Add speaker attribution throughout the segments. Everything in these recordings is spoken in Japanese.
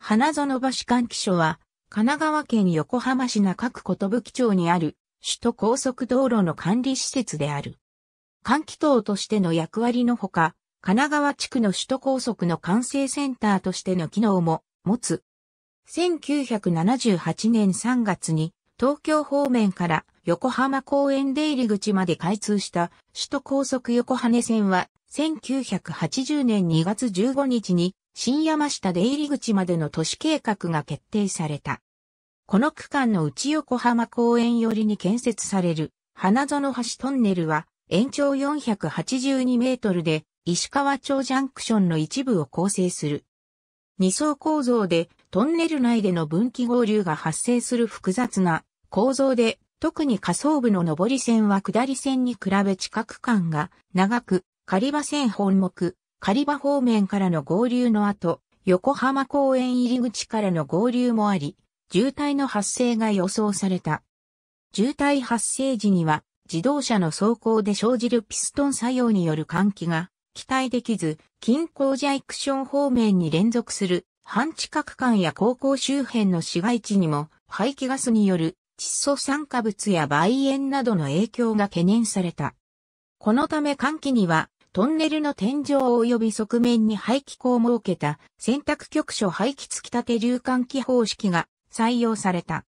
Speaker 1: 花園橋換気所は、神奈川県横浜市中区吹町にある、首都高速道路の管理施設である。換気塔としての役割のほか、神奈川地区の首都高速の管制センターとしての機能も持つ。1978年3月に、東京方面から横浜公園出入り口まで開通した首都高速横羽線は1980年2月15日に新山下出入り口までの都市計画が決定された。この区間の内横浜公園寄りに建設される花園橋トンネルは延長482メートルで石川町ジャンクションの一部を構成する。二層構造でトンネル内での分岐合流が発生する複雑な構造で特に下層部の上り線は下り線に比べ近く間が長く、狩場線本目、狩場方面からの合流の後、横浜公園入り口からの合流もあり、渋滞の発生が予想された。渋滞発生時には、自動車の走行で生じるピストン作用による換気が期待できず、近郊ジャイクション方面に連続する半地下区間や高校周辺の市街地にも排気ガスによる窒素酸化物や梅塩などの影響が懸念された。このため換気にはトンネルの天井及び側面に排気口を設けた選択局所排気突き立て流換気方式が採用された。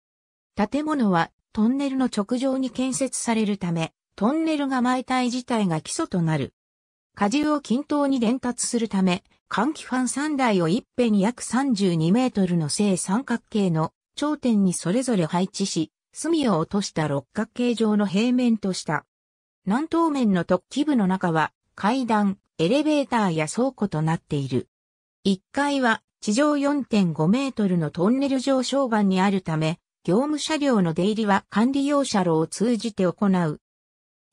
Speaker 1: 建物はトンネルの直上に建設されるため、トンネルが埋体自体が基礎となる。荷重を均等に伝達するため、換気ファン3台を一辺に約32メートルの正三角形の頂点にそれぞれ配置し、隅を落とした六角形状の平面とした。南東面の突起部の中は階段、エレベーターや倉庫となっている。1階は地上4.5メートルのトンネル上昇板にあるため、業務車両の出入りは管理用車両を通じて行う。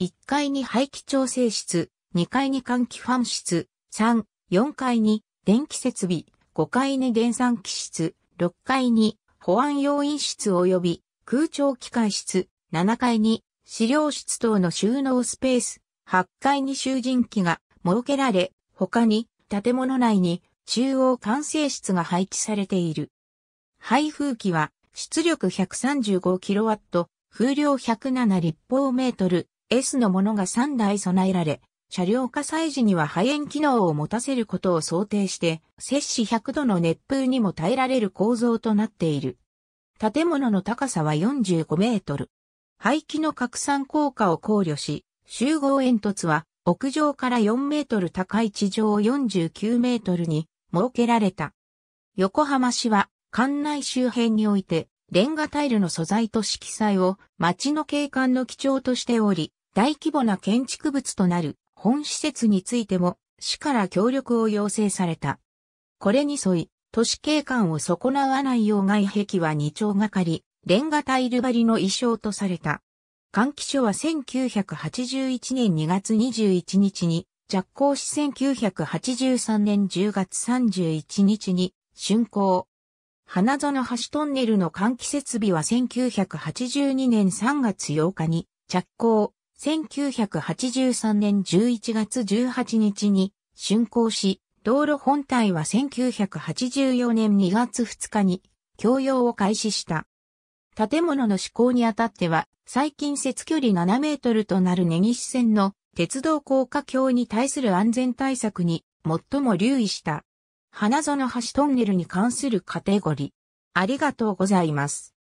Speaker 1: 1階に排気調整室、2階に換気ファン室、3、4階に電気設備、5階に電算機室、6階に保安要員室及び空調機械室、7階に資料室等の収納スペース、8階に囚人機が設けられ、他に建物内に中央管制室が配置されている。配風機は出力 135kW、風量107立方メートル S のものが3台備えられ、車両火災時には肺炎機能を持たせることを想定して、摂氏100度の熱風にも耐えられる構造となっている。建物の高さは45メートル。排気の拡散効果を考慮し、集合煙突は、屋上から4メートル高い地上49メートルに設けられた。横浜市は、館内周辺において、レンガタイルの素材と色彩を街の景観の基調としており、大規模な建築物となる本施設についても、市から協力を要請された。これに沿い、都市景観を損なわないよう外壁は2丁がかり、レンガタイル張りの衣装とされた。換気所は1981年2月21日に、着工し1983年10月31日に、竣工。花園橋トンネルの換気設備は1982年3月8日に着工、1983年11月18日に竣工し、道路本体は1984年2月2日に供用を開始した。建物の施工にあたっては、最近節距離7メートルとなる根岸線の鉄道高架橋に対する安全対策に最も留意した。花園橋トンネルに関するカテゴリー。ありがとうございます。